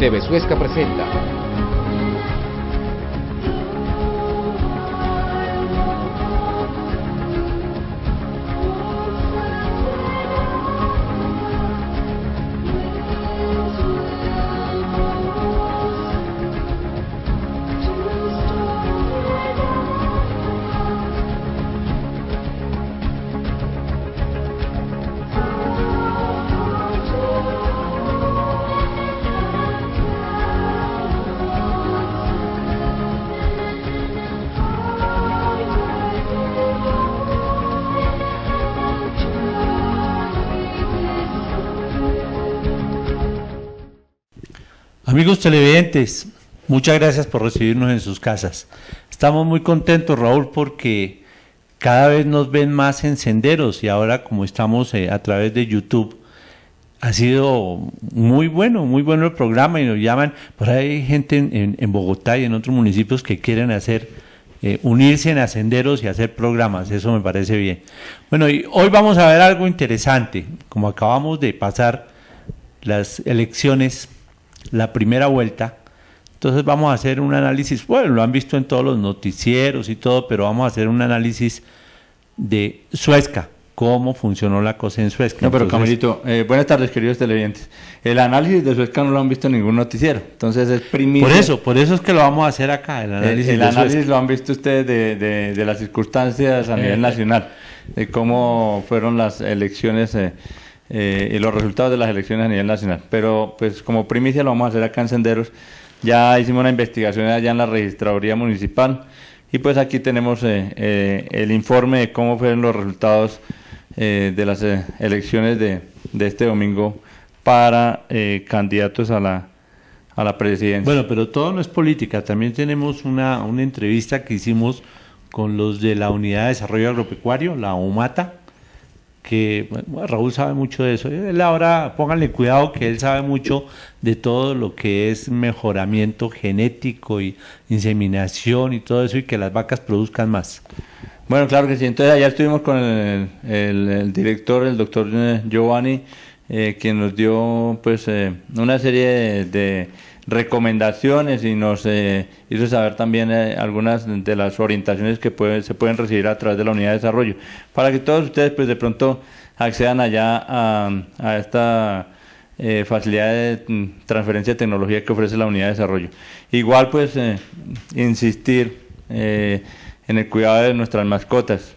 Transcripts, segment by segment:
TV Suezca presenta Amigos televidentes, muchas gracias por recibirnos en sus casas. Estamos muy contentos, Raúl, porque cada vez nos ven más en senderos y ahora como estamos eh, a través de YouTube, ha sido muy bueno, muy bueno el programa y nos llaman. Por ahí hay gente en, Bogotá y en otros municipios que quieren hacer, eh, unirse en senderos y hacer programas. Eso me parece bien. Bueno, y hoy vamos a ver algo interesante. Como acabamos de pasar las elecciones la primera vuelta. Entonces vamos a hacer un análisis, bueno, lo han visto en todos los noticieros y todo, pero vamos a hacer un análisis de Suezca, cómo funcionó la cosa en Suezca. No, pero Camilito, eh, buenas tardes, queridos televidentes. El análisis de Suezca no lo han visto en ningún noticiero, entonces es primicia. Por eso, por eso es que lo vamos a hacer acá, el análisis. El, análisis lo han visto ustedes de, de, de las circunstancias a eh, nivel eh. nacional, de cómo fueron las elecciones. Eh, y los resultados de las elecciones a nivel nacional. Pero pues como primicia lo vamos a hacer acá en Senderos. Ya hicimos una investigación allá en la Registraduría Municipal y pues aquí tenemos eh, eh, el informe de cómo fueron los resultados de las elecciones de, este domingo para candidatos a la, a presidencia. Bueno, pero todo no es política. También tenemos una, una entrevista que hicimos con los de la Unidad de Desarrollo Agropecuario, la UMATA, que Raúl sabe mucho de eso. Él ahora, pónganle cuidado que él sabe mucho de todo lo que es mejoramiento genético y inseminación y todo eso y que las vacas produzcan más. Bueno, claro que sí. Entonces allá estuvimos con el, director, el doctor eh, Giovanni, eh, quien nos dio pues eh, una serie de recomendaciones y nos eh, hizo saber también eh, algunas de las orientaciones que se pueden recibir a través de la unidad de desarrollo, para que todos ustedes pues de pronto accedan allá a, esta eh, facilidad de mm, transferencia de tecnología que ofrece la unidad de desarrollo. Igual pues insistir en el cuidado de nuestras mascotas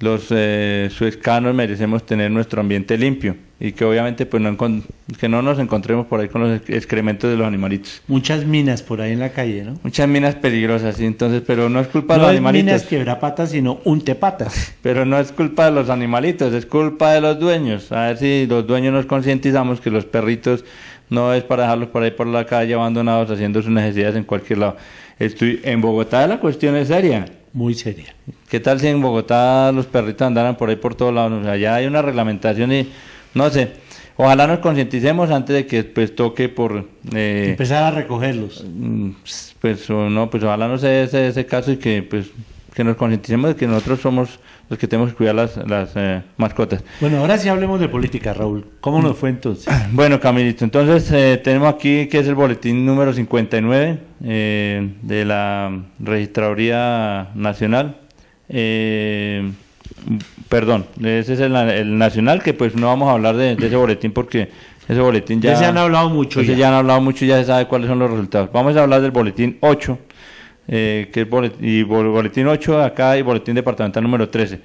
los eh, suezcanos merecemos tener nuestro ambiente limpio y que obviamente pues no que no nos encontremos por ahí con los excrementos de los animalitos. Muchas minas por ahí en la calle, ¿no? Muchas minas peligrosas, sí, entonces, pero no es culpa de los animalitos. No es minas quebrapatas, sino untepatas. Pero no es culpa de los animalitos, es culpa de los dueños. A ver si los dueños nos concientizamos que los perritos no es para dejarlos por ahí por la calle abandonados haciendo sus necesidades en cualquier lado. Estoy en Bogotá la cuestión es seria muy seria. ¿Qué tal si en Bogotá los perritos andaran por ahí por todos lados? O sea, allá hay una reglamentación y no sé. Ojalá nos concienticemos antes de que pues toque por... Eh, Empezar a recogerlos. Mm, pues no, pues ojalá no sea ese, ese caso y que pues que nos concienticemos de que nosotros somos los que tenemos que cuidar las, las eh, mascotas. Bueno, ahora sí hablemos de política, Raúl. ¿Cómo nos fue entonces? Bueno, Camilito, entonces eh, tenemos aquí que es el boletín número 59 eh, de la Registraduría Nacional. perdón, ese es el, nacional que pues no vamos a hablar de, ese boletín porque ese boletín ya... se han hablado mucho. Ya. ya han hablado mucho, ya se sabe cuáles son los resultados. Vamos a hablar del boletín 8 eh, que es boletín, y boletín 8 acá y boletín departamental número 13,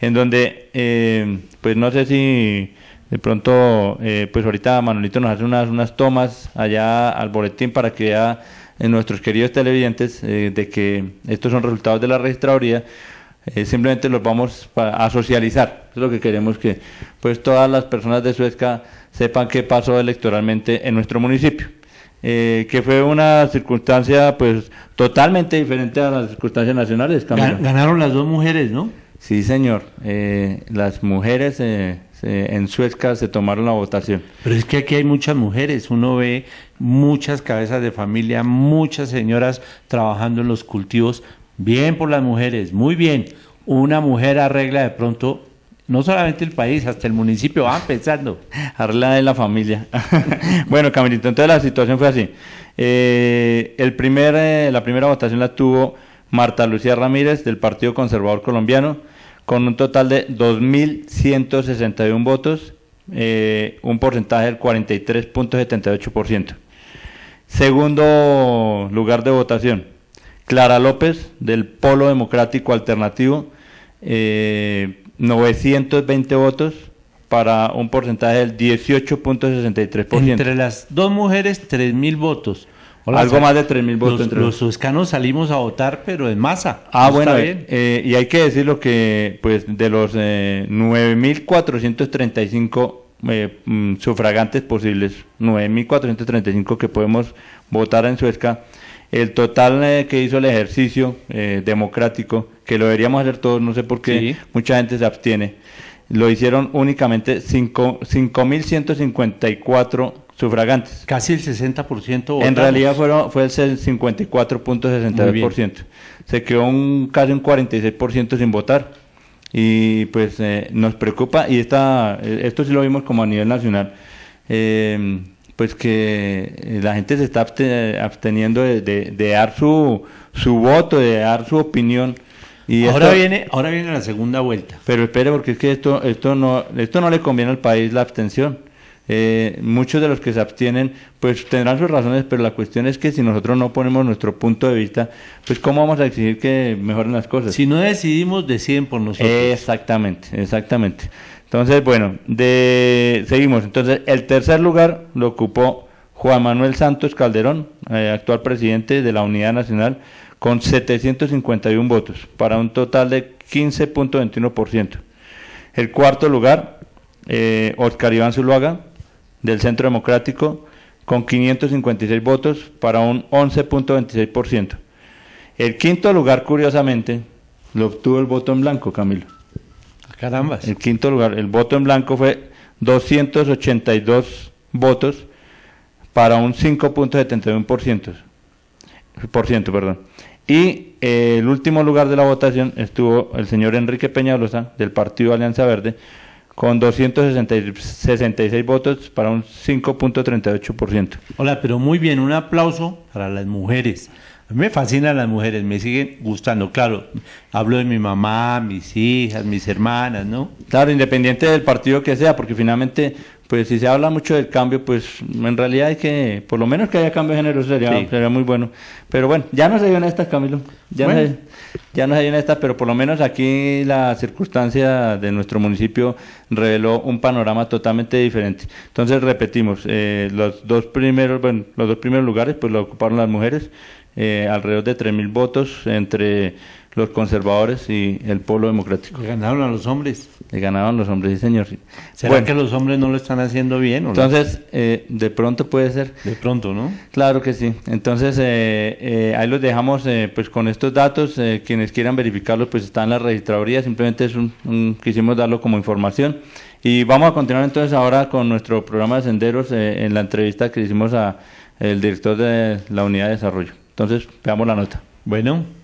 en donde, eh, pues no sé si de pronto, eh, pues ahorita Manolito nos hace unas, unas tomas allá al boletín para que en nuestros queridos televidentes eh, de que estos son resultados de la registraduría. simplemente los vamos a socializar. Es lo que queremos que pues todas las personas de Suezca sepan qué pasó electoralmente en nuestro municipio. Eh, que fue una circunstancia pues totalmente diferente a las circunstancias nacionales. Ganaron las dos mujeres, ¿no? Sí, señor. Eh, las mujeres eh, en Suezca se tomaron la votación. Pero es que aquí hay muchas mujeres. Uno ve muchas cabezas de familia, muchas señoras trabajando en los cultivos. Bien por las mujeres, muy bien. Una mujer arregla de pronto no solamente el país, hasta el municipio va pensando! Hablar de la familia. bueno, Camilito, entonces la situación fue así. Eh, el primer, eh, la primera votación la tuvo Marta Lucía Ramírez del Partido Conservador Colombiano con un total de 2.161 votos, eh, un porcentaje del 43.78%. Segundo lugar de votación, Clara López del Polo Democrático Alternativo. Eh, 920 votos para un porcentaje del 18.63%. Entre las dos mujeres, 3.000 votos. Algo más de 3.000 votos. entre los suezcanos salimos a votar, pero en masa. Ah, bueno, eh, y hay que decir lo que, pues, de los 9.435 eh, eh, mm, sufragantes posibles, 9.435 que podemos votar en Suezca, el total que hizo el ejercicio democrático que lo deberíamos hacer todos, no sé por qué mucha gente se abstiene. Lo hicieron únicamente 5.154 sufragantes. Casi el 60%. ciento En realidad fueron, fue el 54.62%. Se quedó un, casi un 46% sin votar. Y pues eh, nos preocupa, y esta, eh, esto sí lo vimos como a nivel nacional, em, pues que eh, la gente se está absteniendo de, de dar su, su voto, de dar su opinión y ahora, viene, ahora viene la segunda vuelta. Pero espere, porque es que esto, esto, no, esto no le conviene al país la abstención. Eh, muchos de los que se abstienen, pues tendrán sus razones, pero la cuestión es que si nosotros no ponemos nuestro punto de vista, pues ¿cómo vamos a exigir que mejoren las cosas? Si no decidimos, deciden por nosotros. Exactamente, exactamente. Entonces, bueno, seguimos. Entonces, el tercer lugar lo ocupó Juan Manuel Santos Calderón, eh, actual presidente de la Unidad Nacional con 751 votos, para un total de 15.21%. El cuarto lugar, Oscar eh, Iván Zuluaga, del Centro Democrático, con 556 votos, para un 11.26%. El quinto lugar, curiosamente, lo obtuvo el voto en blanco, Camilo. Ah, carambas. El quinto lugar, el voto en blanco fue 282 votos para un 5.71%. Por ciento, perdón. Y eh, el último lugar de la votación estuvo el señor Enrique Peñalosa del partido Alianza Verde con 266 votos para un 5.38%. Hola, pero muy bien, un aplauso para las mujeres. A mí me fascinan las mujeres, me siguen gustando, claro. Hablo de mi mamá, mis hijas, mis hermanas, ¿no? Claro, independiente del partido que sea, porque finalmente pues si se habla mucho del cambio, pues en realidad es que, por lo menos que haya cambio de sería, muy bueno. Pero bueno, ya no se dio en estas, Camilo. Ya, no se, ya estas, pero por lo menos aquí la circunstancia de nuestro municipio reveló un panorama totalmente diferente. Entonces repetimos, eh, los dos primeros, bueno, los dos primeros lugares pues lo ocuparon las mujeres, eh, alrededor de 3.000 votos entre los conservadores y el pueblo democrático. Ganaron a los hombres. Le ganaban los hombres, sí, señor. ¿Será que los hombres no lo están haciendo bien? entonces, eh, de pronto puede ser. De pronto, ¿no? Claro que sí. Entonces, eh, eh, ahí los dejamos pues con estos datos. quienes quieran verificarlos, pues están en la registraduría. Simplemente es quisimos darlo como información. Y vamos a continuar entonces ahora con nuestro programa de senderos en la entrevista que hicimos al director de la unidad de desarrollo. Entonces, veamos la nota. Bueno.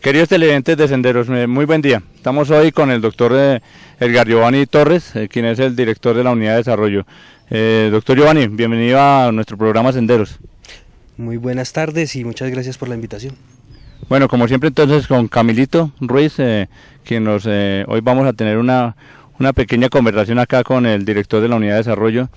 Queridos televidentes de Senderos, muy buen día. Estamos hoy con el doctor eh, Edgar Giovanni Torres, eh, quien es el director de la Unidad de Desarrollo. Eh, doctor Giovanni, bienvenido a nuestro programa Senderos. Muy buenas tardes y muchas gracias por la invitación. Bueno, como siempre entonces con Camilito Ruiz, quien nos, hoy vamos a tener una, una pequeña conversación acá con el director de la Unidad de Desarrollo,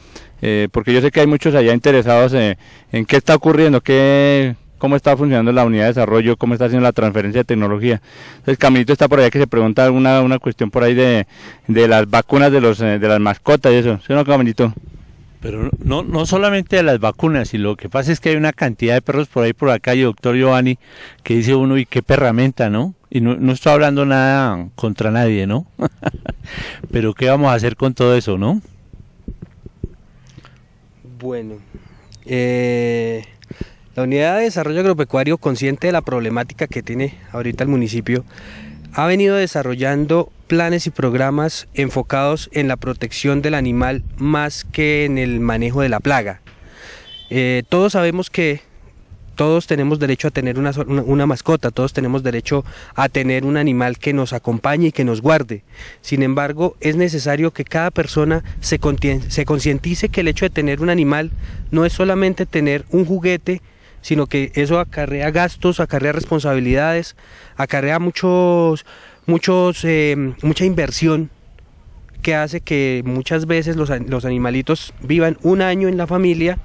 porque yo sé que hay muchos allá interesados en qué está ocurriendo, qué cómo está funcionando la unidad de desarrollo, cómo está haciendo la transferencia de tecnología. Entonces, Caminito está por allá que se pregunta alguna una cuestión por ahí de, las vacunas de los eh, de las mascotas y eso. ¿Sí no, Caminito? Pero no, no solamente de las vacunas, y lo que pasa es que hay una cantidad de perros por ahí por la calle, doctor Giovanni, que dice uno, y qué perramenta, ¿no? Y no, no estoy hablando nada contra nadie, ¿no? Pero ¿qué vamos a hacer con todo eso, no? Bueno, eh, la Unidad de Desarrollo Agropecuario, consciente de la problemática que tiene ahorita el municipio, ha venido desarrollando planes y programas enfocados en la protección del animal más que en el manejo de la plaga. Eh, todos sabemos que todos tenemos derecho a tener una, mascota, todos tenemos derecho a tener un animal que nos acompañe y que nos guarde. Sin embargo, es necesario que cada persona se, se concientice que el hecho de tener un animal no es solamente tener un juguete, sino que eso acarrea gastos, acarrea responsabilidades, acarrea muchos, muchos, eh, mucha inversión que hace que muchas veces los, los, animalitos vivan un año en la familia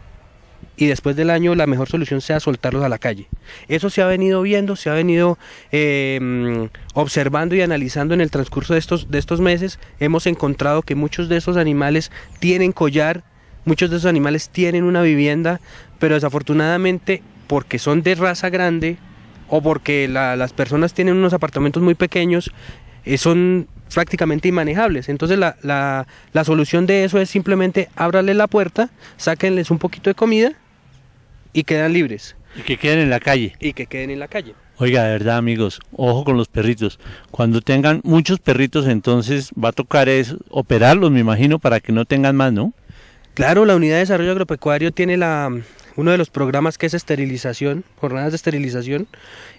y después del año la mejor solución sea soltarlos a la calle. Eso se ha venido viendo, se ha venido eh, mm, observando y analizando en el transcurso de estos, de estos meses. Hemos encontrado que muchos de esos animales tienen collar, Muchos de esos animales tienen una vivienda, pero desafortunadamente porque son de raza grande o porque las personas tienen unos apartamentos muy pequeños, eh, son prácticamente inmanejables. Entonces la, solución de eso es simplemente ábrale la puerta, sáquenles un poquito de comida y quedan libres. Y que queden en la calle. Y que queden en la calle. Oiga, de verdad amigos, ojo con los perritos. Cuando tengan muchos perritos entonces va a tocar es operarlos, me imagino, para que no tengan más, ¿no? Claro, la Unidad de Desarrollo Agropecuario tiene la, uno de los programas que es esterilización, jornadas de esterilización.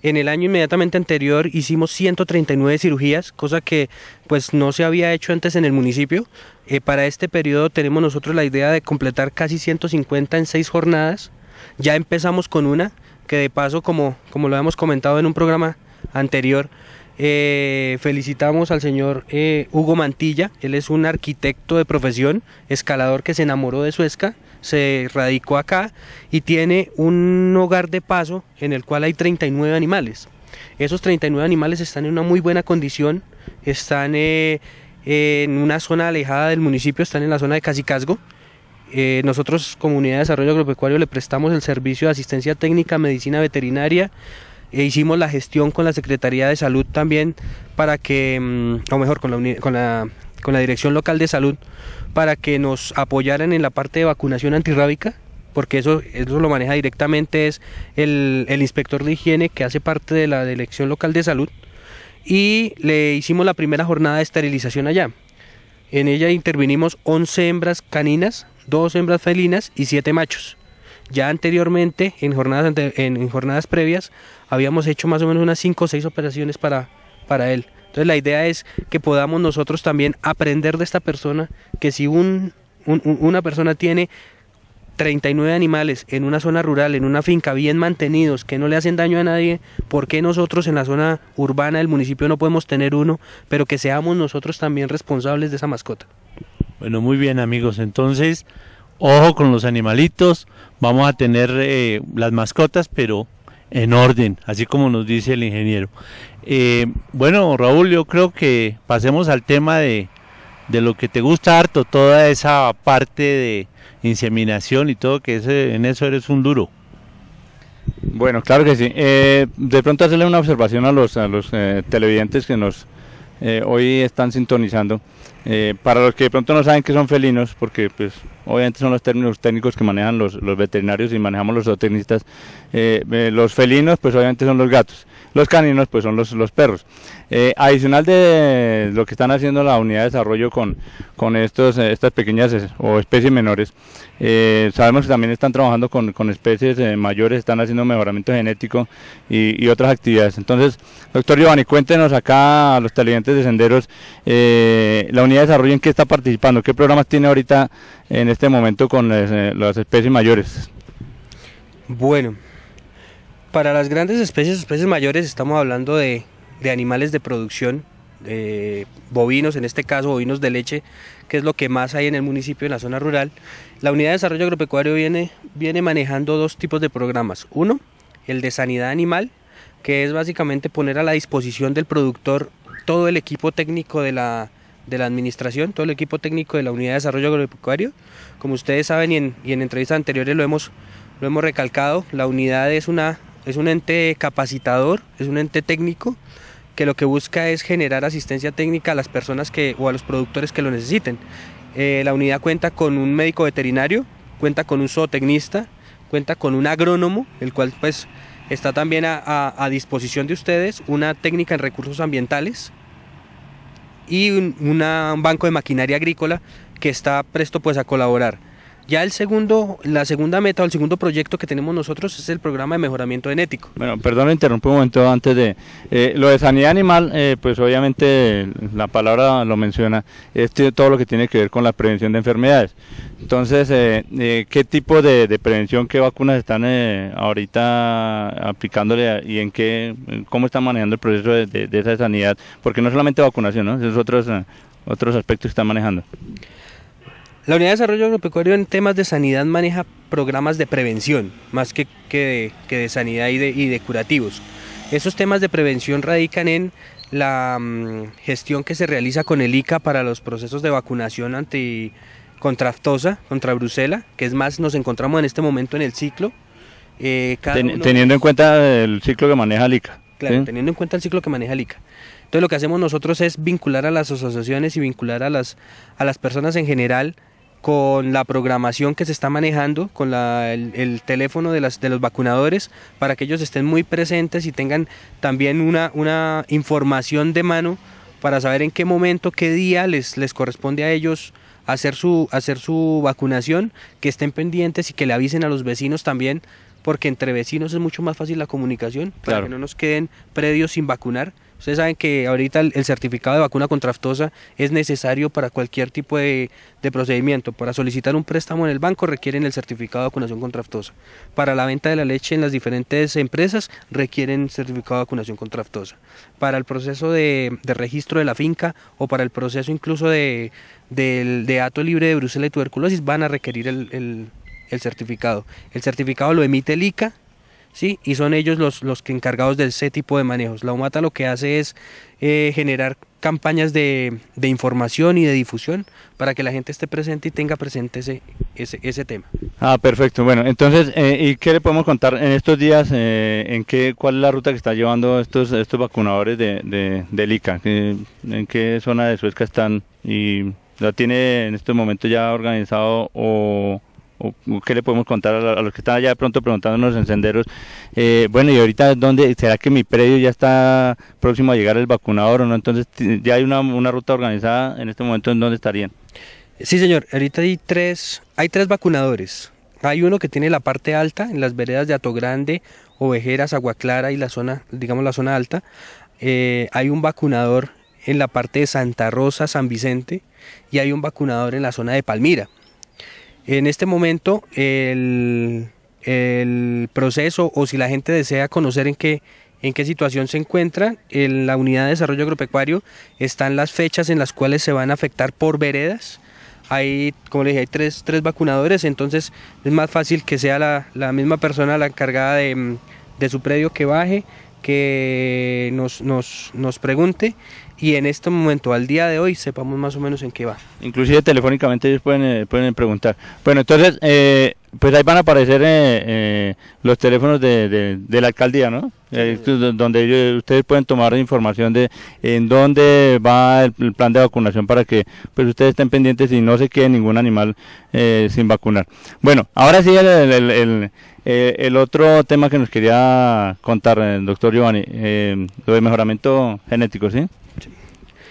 En el año inmediatamente anterior hicimos 139 cirugías, cosa que pues no se había hecho antes en el municipio. Eh, para este periodo tenemos nosotros la idea de completar casi 150 en seis jornadas. Ya empezamos con una, que de paso, como, como lo hemos comentado en un programa anterior, eh, felicitamos al señor eh, Hugo Mantilla, él es un arquitecto de profesión, escalador que se enamoró de Suezca, se radicó acá y tiene un hogar de paso en el cual hay 39 animales. Esos 39 animales están en una muy buena condición, están eh, en una zona alejada del municipio, están en la zona de Casicasgo. nosotros, Comunidad de Desarrollo Agropecuario, le prestamos el servicio de asistencia técnica, medicina veterinaria, e hicimos la gestión con la Secretaría de Salud también para que, mm, o mejor, con la, con la, Dirección Local de Salud, para que nos apoyaran en la parte de vacunación antirrábica, porque eso, eso lo maneja directamente es el, inspector de higiene que hace parte de la Dirección Local de Salud. Y le hicimos la primera jornada de esterilización allá. En ella intervinimos 11 hembras caninas, 2 hembras felinas y 7 machos. Ya anteriormente, en jornadas, en jornadas previas, habíamos hecho más o menos unas 5 o 6 operaciones para, para él. Entonces la idea es que podamos nosotros también aprender de esta persona que si un, una persona tiene 39 animales en una zona rural, en una finca bien mantenidos, que no le hacen daño a nadie, ¿por qué nosotros en la zona urbana del municipio no podemos tener uno, pero que seamos nosotros también responsables de esa mascota? Bueno, muy bien amigos, entonces, ojo con los animalitos, vamos a tener eh, las mascotas, pero en orden, así como nos dice el ingeniero. Eh, bueno, Raúl, yo creo que pasemos al tema de, de lo que te gusta harto, toda esa parte de inseminación y todo, que ese, en eso eres un duro. Bueno, claro que sí. Eh, de pronto hacerle una observación a los, a los eh, televidentes que nos hoy están sintonizando. Eh, para los que de pronto no saben que son felinos, porque pues obviamente son los términos técnicos que manejan los, veterinarios y manejamos los zootecnistas, eh, eh, los felinos pues obviamente son los gatos. Los caninos, pues son los, los perros. Eh, adicional de lo que están haciendo la unidad de desarrollo con, estos, eh, estas pequeñas eh, o especies menores, sabemos que también están trabajando con, especies mayores, están haciendo mejoramiento genético y, otras actividades. Entonces, doctor Giovanni, cuéntenos acá a los televidentes de Senderos, la unidad de desarrollo en qué está participando, qué programas tiene ahorita en este momento con las especies mayores. Bueno, para las grandes especies, especies mayores, estamos hablando de, animales de producción, bovinos, en este caso bovinos de leche, que es lo que más hay en el municipio, en la zona rural. La Unidad de Desarrollo Agropecuario viene, viene manejando dos tipos de programas. Uno, el de sanidad animal, que es básicamente poner a la disposición del productor todo el equipo técnico de la, de la administración, todo el equipo técnico de la Unidad de Desarrollo Agropecuario. Como ustedes saben y en, y en entrevistas anteriores lo hemos, lo hemos recalcado, la unidad es una es un ente capacitador, es un ente técnico que lo que busca es generar asistencia técnica a las personas que, o a los productores que lo necesiten. Eh, la unidad cuenta con un médico veterinario, cuenta con un zootecnista, cuenta con un agrónomo, el cual pues está también a, disposición de ustedes, una técnica en recursos ambientales y un, un banco de maquinaria agrícola que está presto pues a colaborar. Ya el segundo, la segunda meta o el segundo proyecto que tenemos nosotros es el programa de mejoramiento genético. Bueno, perdón, interrumpo un momento antes de eh, lo de sanidad animal, eh, pues obviamente la palabra lo menciona, es todo lo que tiene que ver con la prevención de enfermedades. Entonces, eh, ¿qué tipo de, prevención, qué vacunas están ahorita aplicándole y en qué, cómo están manejando el proceso de, esa sanidad? Porque no solamente vacunación, ¿no? Es otros, otros aspectos que están manejando. La Unidad de Desarrollo Agropecuario en temas de sanidad maneja programas de prevención, más que, de, sanidad y de, curativos. Esos temas de prevención radican en la mm, gestión que se realiza con el ICA para los procesos de vacunación anti, contra aftosa, contra Bruselas, que es más, nos encontramos en este momento en el ciclo. teniendo en cuenta el ciclo que maneja el ICA. Claro, teniendo en cuenta el ciclo que maneja el ICA. Entonces lo que hacemos nosotros es vincular a las asociaciones y vincular a las, a las personas en general con la programación que se está manejando, con el, teléfono de, los vacunadores, para que ellos estén muy presentes y tengan también una, información de mano para saber en qué momento, qué día les, les corresponde a ellos hacer su, hacer su vacunación, que estén pendientes y que le avisen a los vecinos también, porque entre vecinos es mucho más fácil la comunicación, para que no nos queden predios sin vacunar. Ustedes saben que ahorita el, certificado de vacuna contraftosa es necesario para cualquier tipo de, procedimiento. Para solicitar un préstamo en el banco requieren el certificado de vacunación contraftosa. Para la venta de la leche en las diferentes empresas requieren certificado de vacunación contraftosa. Para el proceso de, registro de la finca o para el proceso incluso de, ato libre de Bruselas y tuberculosis van a requerir el, el certificado. El certificado lo emite el ICA ¿sí? y son ellos los, los que encargados del ese tipo de manejos. La UMATA lo que hace es eh, generar campañas de, información y de difusión para que la gente esté presente y tenga presente ese, ese, tema. Ah, perfecto. Bueno, entonces, eh, ¿y qué le podemos contar en estos días? Eh, en qué, ¿Cuál es la ruta que está llevando estos, estos vacunadores de, de, del ICA? ¿En qué zona de Suezca están? ¿Y la tiene en este momento ya organizado o qué le podemos contar a, los que están allá de pronto preguntándonos en senderos, eh, bueno, y ahorita, ¿dónde, ¿será que mi predio ya está próximo a llegar el vacunador o no? Entonces, ¿ya hay una, ruta organizada en este momento en dónde estarían? Sí, señor, ahorita hay tres, hay tres vacunadores. Hay uno que tiene la parte alta, en las veredas de Atogrande, Ovejeras, Aguaclara y la zona, digamos la zona alta. Eh, hay un vacunador en la parte de Santa Rosa, San Vicente, y hay un vacunador en la zona de Palmira. En este momento, el, el proceso o si la gente desea conocer en qué, en qué situación se encuentra. En la unidad de desarrollo agropecuario están las fechas en las cuales se van a afectar por veredas. Hay, como le dije, hay tres, vacunadores, entonces es más fácil que sea la, misma persona la encargada de, su predio que baje, que nos, nos pregunte y en este momento, al día de hoy, sepamos más o menos en qué va. Inclusive telefónicamente ellos pueden, eh, preguntar. Bueno, entonces, eh, pues ahí van a aparecer eh, los teléfonos de, de, la alcaldía, ¿no? donde ustedes pueden tomar información de en dónde va el, plan de vacunación para que pues ustedes estén pendientes y no se quede ningún animal sin vacunar. Bueno, ahora sí el, otro tema que nos quería contar, el doctor Giovanni, lo de mejoramiento genético, ¿sí?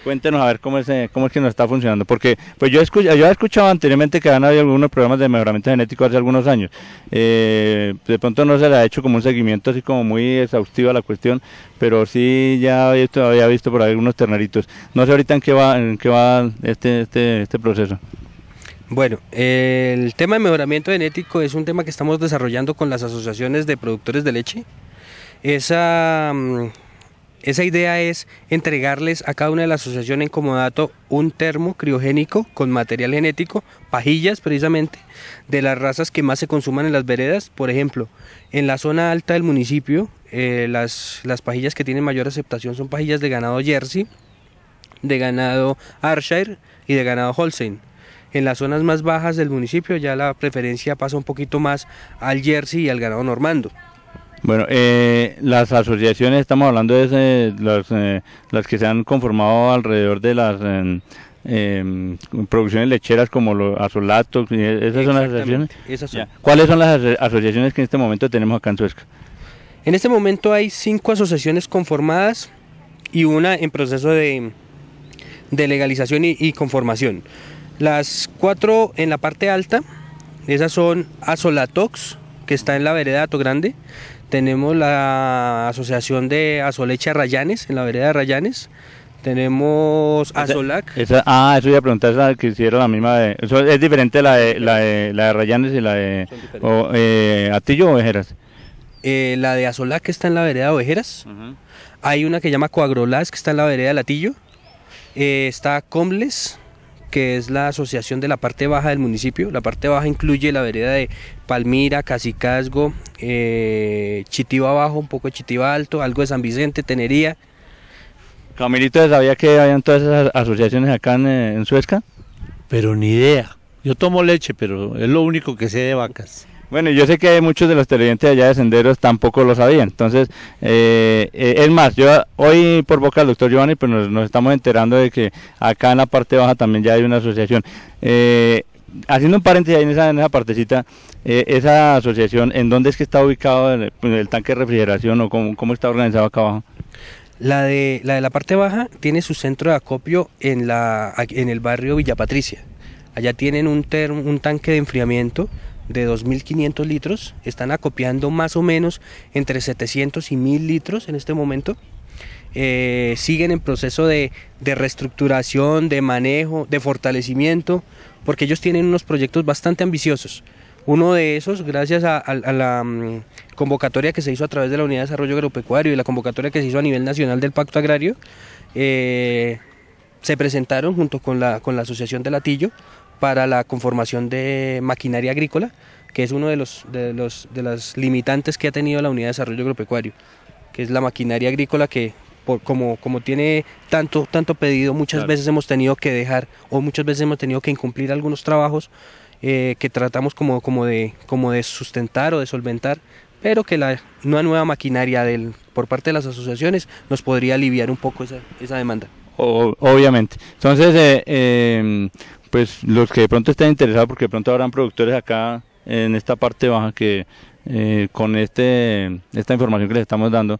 Cuéntenos a ver cómo es, eh, cómo es que nos está funcionando, porque pues yo, yo he escuchado anteriormente que han habido algunos programas de mejoramiento genético hace algunos años. Eh, de pronto no se le ha hecho como un seguimiento así como muy exhaustivo a la cuestión, pero sí ya había visto, había visto por ahí algunos terneritos. No sé ahorita en qué va, en qué va este, este, este proceso. Bueno, el tema de mejoramiento genético es un tema que estamos desarrollando con las asociaciones de productores de leche. Esa... Mm, esa idea es entregarles a cada una de las asociaciones en comodato un termo criogénico con material genético, pajillas precisamente, de las razas que más se consuman en las veredas. Por ejemplo, en la zona alta del municipio, eh, las, las pajillas que tienen mayor aceptación son pajillas de ganado Jersey, de ganado Ayrshire y de ganado Holstein. En las zonas más bajas del municipio ya la preferencia pasa un poquito más al Jersey y al ganado normando. Bueno, eh, las asociaciones, estamos hablando de eh, las, que se han conformado alrededor de las em, em, producciones lecheras como los Azolatos, e-, ¿esas son las asociaciones? ¿Cuáles son las asociaciones que en este momento tenemos acá en Suezca? En este momento hay cinco asociaciones conformadas y una en proceso de, de legalización y, conformación. Las cuatro en la parte alta, esas son Azolatox, que está en la vereda Grande, tenemos la asociación de Azolecha Rayanes, en la vereda de Rayanes, tenemos Azolac. ah, eso iba a preguntar, que hicieron la misma ¿Es diferente la de, la de, Rayanes y la de eh, Atillo o Ovejeras? Eh, la de Azolac está en la vereda de Ovejeras. Hay una que se llama Coagrolas que está en la vereda de Latillo. Eh, está Combles, que es la asociación de la parte baja del municipio. La parte baja incluye la vereda de Palmira, Casicasgo, eh, Chitiba Bajo, un poco de Chitiba Alto, algo de San Vicente, Tenería. Camilito, ¿sabía que habían todas esas asociaciones acá en, eh, en Suezca? Pero ni idea. Yo tomo leche, pero es lo único que sé de vacas. Bueno, yo sé que muchos de los televidentes allá de Senderos tampoco lo sabían. Entonces, eh, eh, es más, yo hoy por boca del doctor Giovanni, pues nos, estamos enterando de que acá en la parte baja también ya hay una asociación. Eh, haciendo un paréntesis ahí en esa, en esa partecita, esa asociación, ¿en dónde es que está ubicado el, tanque de refrigeración o cómo, cómo, está organizado acá abajo? La de, la de la parte baja tiene su centro de acopio en, la, en el barrio Villa Patricia. Allá tienen un, un tanque de enfriamiento de 2.500 litros, están acopiando más o menos entre 700 y 1.000 litros en este momento. Eh, siguen en proceso de, reestructuración, de manejo, de fortalecimiento, porque ellos tienen unos proyectos bastante ambiciosos. Uno de esos, gracias a, la mm, convocatoria que se hizo a través de la Unidad de Desarrollo Agropecuario y la convocatoria que se hizo a nivel nacional del Pacto Agrario, eh, se presentaron junto con la, con la Asociación de Latillo para la conformación de maquinaria agrícola, que es uno de los, de los de las limitantes que ha tenido la Unidad de Desarrollo Agropecuario, que es la maquinaria agrícola que por, como, como tiene tanto, tanto pedido, muchas veces hemos tenido que dejar o muchas veces hemos tenido que incumplir algunos trabajos eh, que tratamos como, como, de, como de sustentar o de solventar, pero que la, una nueva maquinaria del, por parte de las asociaciones nos podría aliviar un poco esa, esa demanda. obviamente. Entonces, eh, eh, pues los que de pronto estén interesados, porque de pronto habrán productores acá en esta parte baja que eh, con este esta información que les estamos dando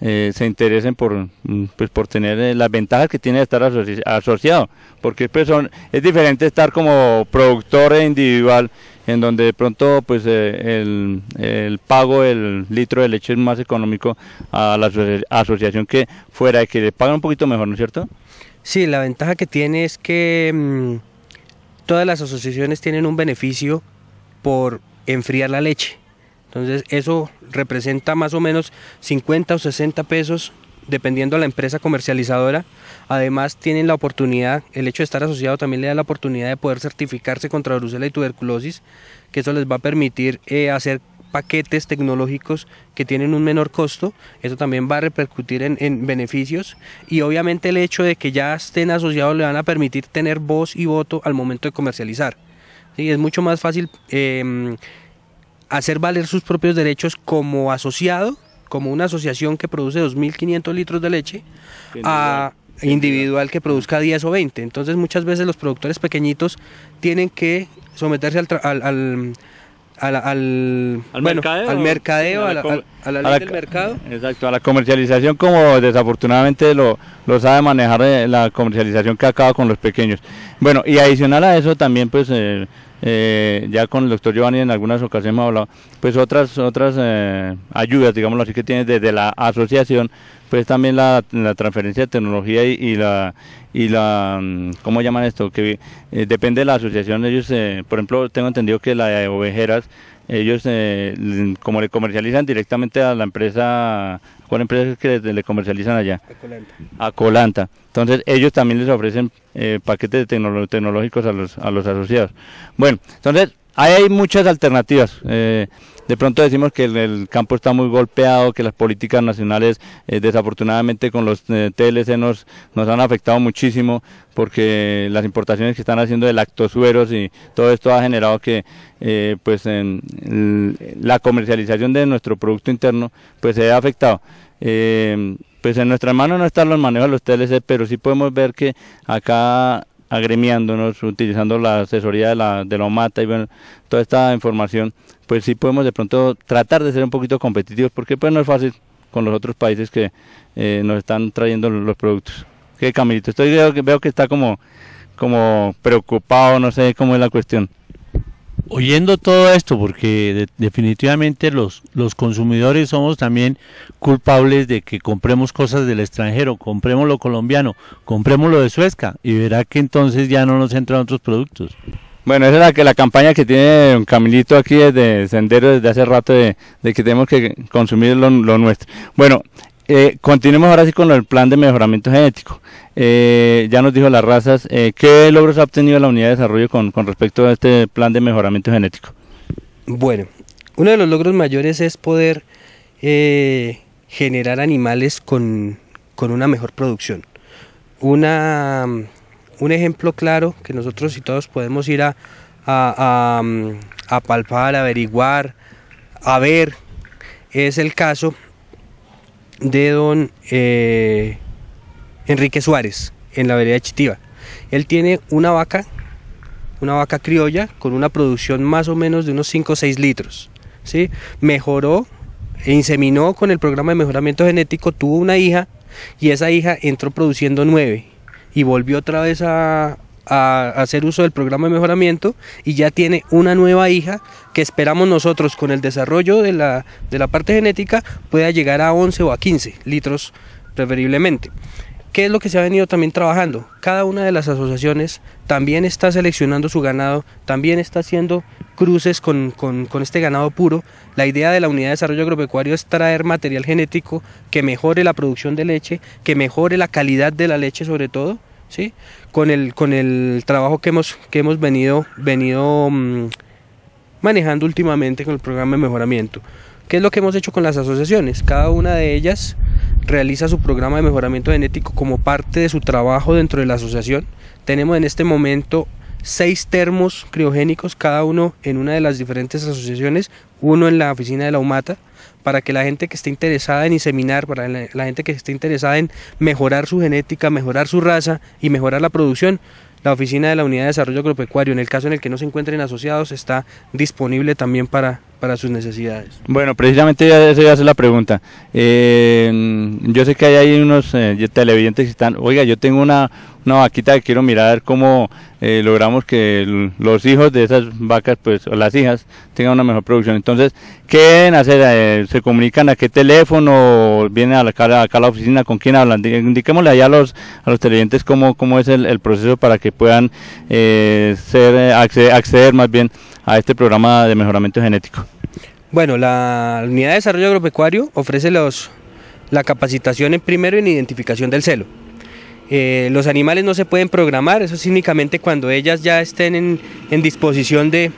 eh, se interesen por mm, pues por tener eh, las ventajas que tiene estar asociado porque pues, son, es diferente estar como productor individual en donde de pronto pues el, el, pago del litro de leche es más económico a la asociación que fuera y que le pagan un poquito mejor no es cierto sí la ventaja que tiene es que mm, todas las asociaciones tienen un beneficio por enfriar la leche. Entonces eso representa más o menos 50 o 60 pesos dependiendo de la empresa comercializadora. Además tienen la oportunidad, el hecho de estar asociado también le da la oportunidad de poder certificarse contra brucela y tuberculosis, que eso les va a permitir eh, hacer paquetes tecnológicos que tienen un menor costo, eso también va a repercutir en, beneficios y obviamente el hecho de que ya estén asociados le van a permitir tener voz y voto al momento de comercializar. ¿Sí? Es mucho más fácil em, hacer valer sus propios derechos como asociado, como una asociación que produce 2.500 litros de leche, a individual que produzca 10 o 20. Entonces muchas veces los productores pequeñitos tienen que someterse al, al al, al, mercadeo, al, a la, ley del mercado. Exacto, a la comercialización como desafortunadamente lo, lo sabe manejar eh, la comercialización que acaba con los pequeños. Bueno, y adicional a eso también pues eh, eh, ya con el doctor Giovanni en algunas ocasiones hemos hablado, pues otras, otras ayudas, digamos así, que tiene desde la asociación pues también la, transferencia de tecnología y, la y la mm, cómo llaman esto que eh, depende de la asociación ellos eh, por ejemplo tengo entendido que la de ovejeras ellos eh, como le comercializan directamente a la empresa ¿cuál empresa es que le, comercializan allá? A Colanta. Entonces ellos también les ofrecen paquetes de tecnológicos a los, a los asociados. Bueno, entonces hay muchas alternativas. Eh, de pronto decimos que el, campo está muy golpeado, que las políticas nacionales eh, desafortunadamente con los eh, TLC nos, nos, han afectado muchísimo porque las importaciones que están haciendo de lactosueros y todo esto ha generado que eh, pues en, la comercialización de nuestro producto interno pues se ha afectado. pues en nuestra mano no están los manejos de los TLC, pero sí podemos ver que acá agremiándonos, utilizando la asesoría de la, de la OMATA y toda esta información, pues sí podemos de pronto tratar de ser un poquito competitivos, porque pues no es fácil con los otros países que eh, nos están trayendo los productos. ¿Qué, Camilito? Estoy, veo, veo que está como, como preocupado, no sé cómo es la cuestión oyendo todo esto, porque definitivamente los, los consumidores somos también culpables de que compremos cosas del extranjero, compremos lo colombiano, compremos lo de Suezca, y verá que entonces ya no nos entran otros productos. Bueno, esa es la, que, la campaña que tiene un Camilito aquí desde Sendero desde hace rato de, que tenemos que consumir lo, nuestro. Bueno, eh, continuemos ahora sí con el plan de mejoramiento genético. Eh, ya nos dijo las razas, eh, ¿qué logros ha obtenido la unidad de desarrollo con, respecto a este plan de mejoramiento genético? Bueno, uno de los logros mayores es poder eh, generar animales con, con, una mejor producción. Una, un ejemplo claro que nosotros y todos podemos ir a, a, palpar, averiguar, a ver, es el caso de don Enrique Suárez, en la vereda Chitiva. Él tiene una vaca, una vaca criolla, con una producción más o menos de unos 5 o 6 litros. ¿sí? Mejoró e inseminó con el programa de mejoramiento genético, tuvo una hija y esa hija entró produciendo 9 y volvió otra vez a, hacer uso del programa de mejoramiento y ya tiene una nueva hija que esperamos nosotros con el desarrollo de la, de la parte genética pueda llegar a 11 o a 15 litros preferiblemente. ¿Qué es lo que se ha venido también trabajando? Cada una de las asociaciones también está seleccionando su ganado, también está haciendo cruces con, con, este ganado puro. La idea de la unidad de desarrollo agropecuario es traer material genético que mejore la producción de leche, que mejore la calidad de la leche sobre todo, ¿sí? con, el, con el trabajo que hemos, que hemos venido, venido mm, manejando últimamente con el programa de mejoramiento. ¿Qué es lo que hemos hecho con las asociaciones? Cada una de ellas realiza su programa de mejoramiento genético como parte de su trabajo dentro de la asociación. Tenemos en este momento seis termos criogénicos, cada uno en una de las diferentes asociaciones, uno en la oficina de la UMATA, para que la gente que esté interesada en inseminar, para la gente que esté interesada en mejorar su genética, mejorar su raza y mejorar la producción, la oficina de la Unidad de Desarrollo Agropecuario, en el caso en el que no se encuentren asociados, está disponible también para para sus necesidades. Bueno, precisamente eso iba a la pregunta. Eh, yo sé que hay unos eh, televidentes que están, oiga, yo tengo una, una vaquita que quiero mirar cómo eh, logramos que los hijos de esas vacas, pues, las hijas, tengan una mejor producción. Entonces, ¿qué deben hacer? Eh, ¿Se comunican a qué teléfono? ¿Vienen a la, acá, a la oficina? ¿Con quién hablan? Indiquémosle allá a los, a los televidentes cómo, cómo es el, proceso para que puedan eh, ser, acceder, acceder más bien a este programa de mejoramiento genético. Bueno, la Unidad de Desarrollo Agropecuario ofrece los, la capacitación en primero en identificación del celo eh, los animales no se pueden programar, eso es únicamente cuando ellas ya estén en, disposición de,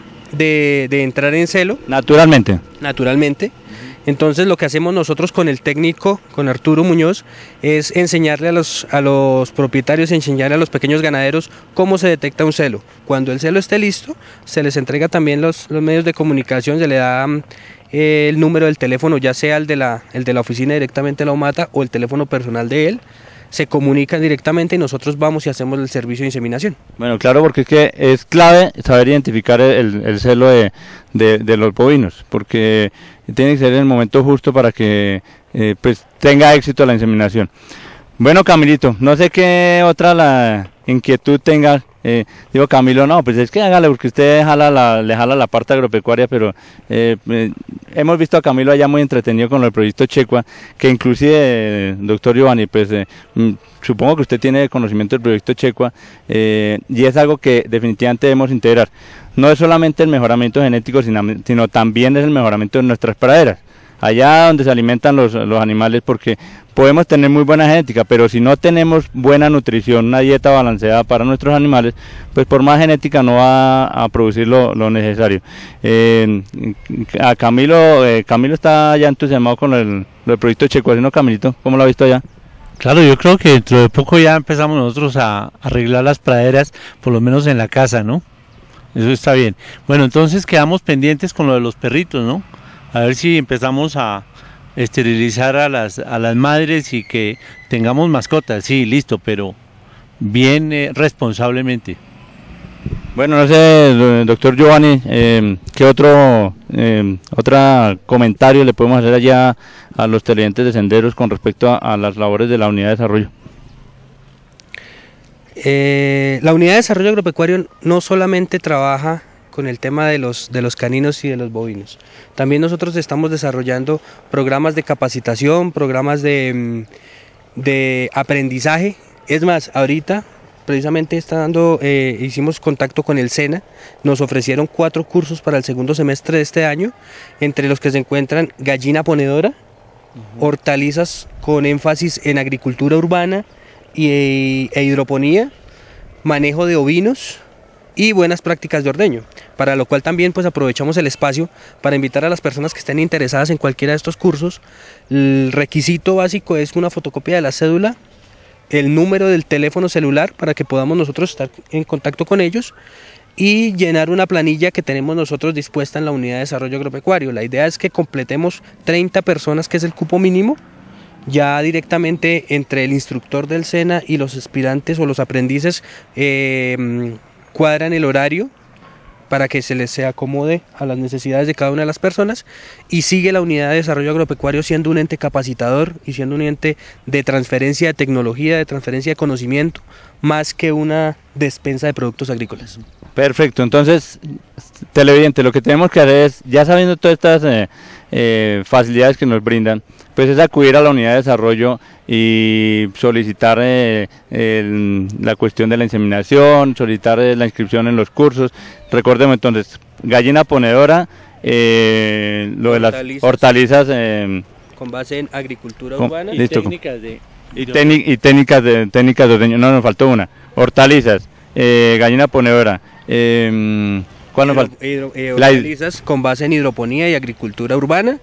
entrar en celo. Naturalmente. Naturalmente. Entonces lo que hacemos nosotros con el técnico, con Arturo Muñoz, es enseñarle a los, a los propietarios, enseñarle a los pequeños ganaderos cómo se detecta un celo. Cuando el celo esté listo, se les entrega también los, medios de comunicación, se le da mm, el número del teléfono, ya sea el de la, de la oficina directamente la OMATA o el teléfono personal de él se comunican directamente y nosotros vamos y hacemos el servicio de inseminación. Bueno, claro, porque es que es clave saber identificar el, celo de, los bovinos, porque tiene que ser el momento justo para que eh, pues tenga éxito la inseminación. Bueno, Camilito, no sé qué otra la inquietud tenga, eh, digo Camilo, no, pues es que hágale, porque usted jala la, le jala la parte agropecuaria, pero eh, eh, hemos visto a Camilo allá muy entretenido con el proyecto Checua, que inclusive, doctor Giovanni, pues eh, mm, supongo que usted tiene conocimiento del proyecto Checua, y es algo que definitivamente debemos integrar. No es solamente el mejoramiento genético, sino, también es el mejoramiento de nuestras praderas allá donde se alimentan los, animales, porque podemos tener muy buena genética, pero si no tenemos buena nutrición, una dieta balanceada para nuestros animales, pues por más genética no va a producir lo, necesario. Eh, Camilo, eh, Camilo está ya entusiasmado con el, proyecto Checo, Camilito? ¿Cómo lo ha visto ya? Claro, yo creo que dentro de poco ya empezamos nosotros a arreglar las praderas, por lo menos en la casa, ¿no? Eso está bien. Bueno, entonces quedamos pendientes con lo de los perritos, ¿no? A ver si empezamos a, esterilizar a las, a las madres y que tengamos mascotas, sí, listo, pero bien eh, responsablemente. Bueno, no sé, doctor Giovanni, em, ¿qué otro, em, comentario le podemos hacer allá a los televidentes de Senderos con respecto a, las labores de la Unidad de Desarrollo? Eh, la Unidad de Desarrollo Agropecuario no solamente trabaja con el tema de los, de los caninos y de los bovinos. También nosotros estamos desarrollando programas de capacitación, programas de, mm, aprendizaje. Es más, ahorita precisamente está dando, eh, hicimos contacto con el SENA, nos ofrecieron cuatro cursos para el segundo semestre de este año, entre los que se encuentran gallina ponedora, hortalizas con énfasis en agricultura urbana y, e hidroponía, manejo de ovinos, y buenas prácticas de ordeño, para lo cual también pues aprovechamos el espacio para invitar a las personas que estén interesadas en cualquiera de estos cursos. El requisito básico es una fotocopia de la cédula, el número del teléfono celular para que podamos nosotros estar en contacto con ellos y llenar una planilla que tenemos nosotros dispuesta en la unidad de desarrollo agropecuario. La idea es que completemos 30 personas, que es el cupo mínimo, ya directamente entre el instructor del SENA y los aspirantes o los aprendices. Eh, cuadran el horario para que se les acomode a las necesidades de cada una de las personas y sigue la unidad de desarrollo agropecuario siendo un ente capacitador y siendo un ente de transferencia de tecnología, de transferencia de conocimiento, más que una despensa de productos agrícolas. Perfecto, entonces, televidente, lo que tenemos que hacer es, ya sabiendo todas estas eh, eh, facilidades que nos brindan, pues es acudir a la unidad de desarrollo y solicitar eh, la cuestión de la inseminación, solicitar eh, la inscripción en los cursos. Recordemos entonces, gallina ponedora, eh, lo de las hortalizas. con base en agricultura urbana y técnicas de... Y, técnicas de, técnicas de no, nos faltó una. Hortalizas, gallina ponedora. Em, ¿Cuál nos faltó? hortalizas con base en hidroponía y agricultura urbana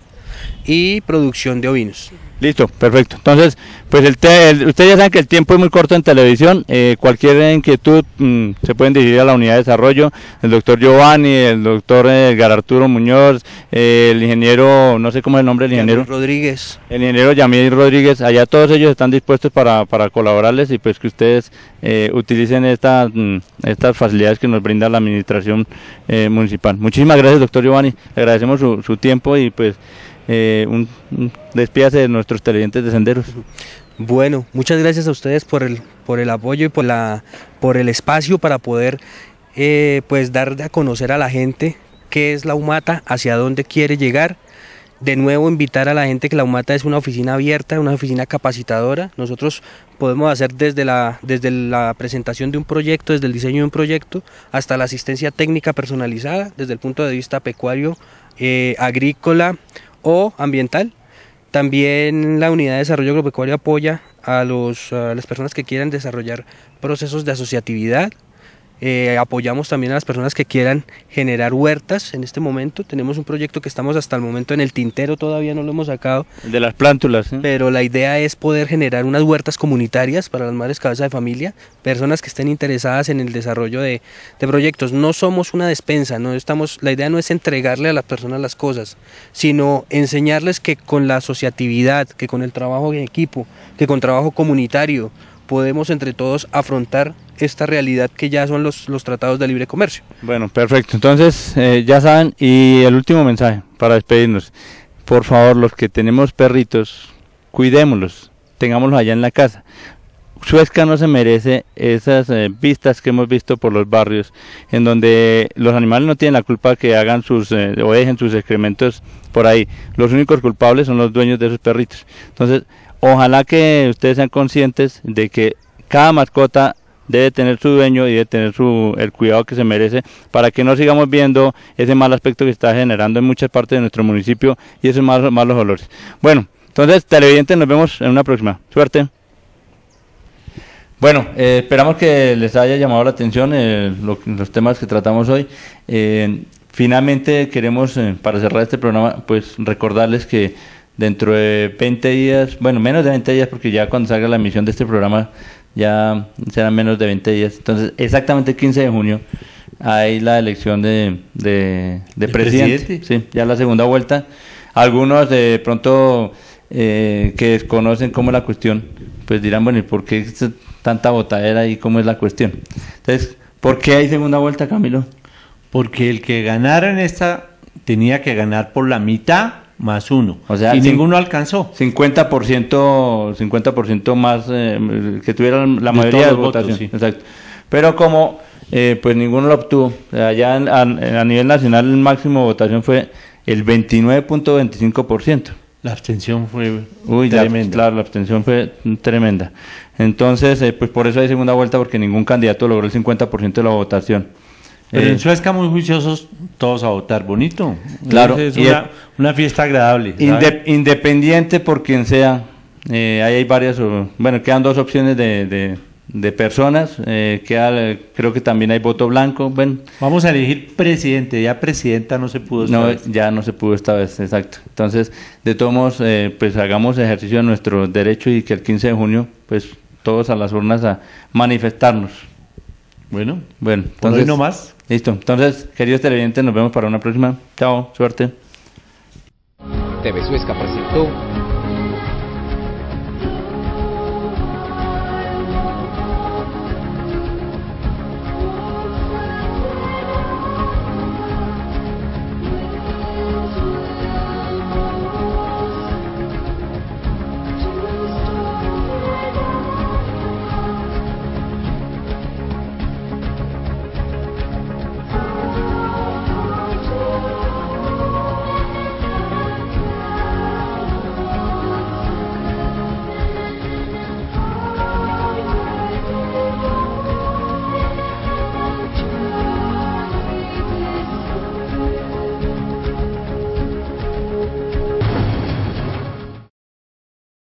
y producción de ovinos. Listo, perfecto. Entonces, pues ustedes ya saben que el tiempo es muy corto en televisión. Eh, cualquier inquietud mm, se pueden dirigir a la unidad de desarrollo. El doctor Giovanni, el doctor eh, Gararturo Muñoz, eh, el ingeniero, no sé cómo es el nombre del ingeniero. Rodríguez. El ingeniero Yamil Rodríguez. Allá todos ellos están dispuestos para, colaborarles y pues que ustedes utilicen estas mm, estas facilidades que nos brinda la administración municipal. Muchísimas gracias, doctor Giovanni. Le agradecemos su tiempo y pues... Eh, un, un de nuestros televidentes de senderos. Bueno, muchas gracias a ustedes por el, apoyo y por, la, por el espacio para poder eh, pues dar a conocer a la gente qué es la UMATA, hacia dónde quiere llegar. De nuevo, invitar a la gente que la UMATA es una oficina abierta, una oficina capacitadora. Nosotros podemos hacer desde la, desde la presentación de un proyecto, desde el diseño de un proyecto, hasta la asistencia técnica personalizada, desde el punto de vista pecuario, eh, agrícola, o ambiental. También la Unidad de Desarrollo Agropecuario apoya a, los, las personas que quieran desarrollar procesos de asociatividad eh, apoyamos también a las personas que quieran generar huertas en este momento. Tenemos un proyecto que estamos hasta el momento en el tintero, todavía no lo hemos sacado. de las plántulas. ¿eh? Pero la idea es poder generar unas huertas comunitarias para las madres cabeza de familia, personas que estén interesadas en el desarrollo de, proyectos. No somos una despensa, no estamos, la idea no es entregarle a las personas las cosas, sino enseñarles que con la asociatividad, que con el trabajo en equipo, que con trabajo comunitario, podemos entre todos afrontar esta realidad que ya son los, los tratados de libre comercio. Bueno, perfecto. Entonces, eh, ya saben, y el último mensaje para despedirnos. Por favor, los que tenemos perritos, cuidémoslos, tengámoslos allá en la casa. Suezca no se merece esas eh, vistas que hemos visto por los barrios, en donde los animales no tienen la culpa que hagan sus eh, o dejen sus excrementos por ahí. Los únicos culpables son los dueños de esos perritos. Entonces, ojalá que ustedes sean conscientes de que cada mascota debe tener su dueño y debe tener su, el cuidado que se merece para que no sigamos viendo ese mal aspecto que está generando en muchas partes de nuestro municipio y esos malos, malos olores. Bueno, entonces, televidentes, nos vemos en una próxima. Suerte. Bueno, eh, esperamos que les haya llamado la atención eh, los temas que tratamos hoy. Eh, finalmente queremos, para cerrar este programa, pues recordarles que dentro de 20 días, bueno, menos de 20 días, porque ya cuando salga la emisión de este programa ya serán menos de 20 días. Entonces, exactamente el 15 de junio hay la elección de, de, presidente. Sí, ya la segunda vuelta. Algunos de pronto eh, que desconocen cómo es la cuestión, pues dirán, bueno, ¿y por qué tanta botadera y cómo es la cuestión? Entonces, ¿por qué hay segunda vuelta, Camilo? Porque el que ganara en esta tenía que ganar por la mitad más uno. O sea, y ninguno alcanzó. 50%, 50 más eh, que tuvieran la mayoría de votación. Pero como eh, pues ninguno lo obtuvo, allá a, nivel nacional el máximo de votación fue el 29.25%. La abstención fue Uy, tremenda. La, claro, la abstención fue tremenda. Entonces, eh, pues por eso hay segunda vuelta, porque ningún candidato logró el 50% de la votación. Pero en eh, Suezca muy juiciosos todos a votar, bonito. Claro. Es una, fiesta agradable. independiente por quien sea. Eh, hay varias, bueno, quedan dos opciones de, de, personas. Eh, queda, creo que también hay voto blanco. Bueno, Vamos a elegir presidente, ya presidenta no se pudo esta no, Ya no se pudo esta vez, exacto. Entonces, de todos modos, eh, pues hagamos ejercicio de nuestro derecho y que el 15 de junio, pues todos a las urnas a manifestarnos. Bueno, bueno, entonces, no más. Listo. Entonces, queridos televidentes, nos vemos para una próxima. Chao, suerte.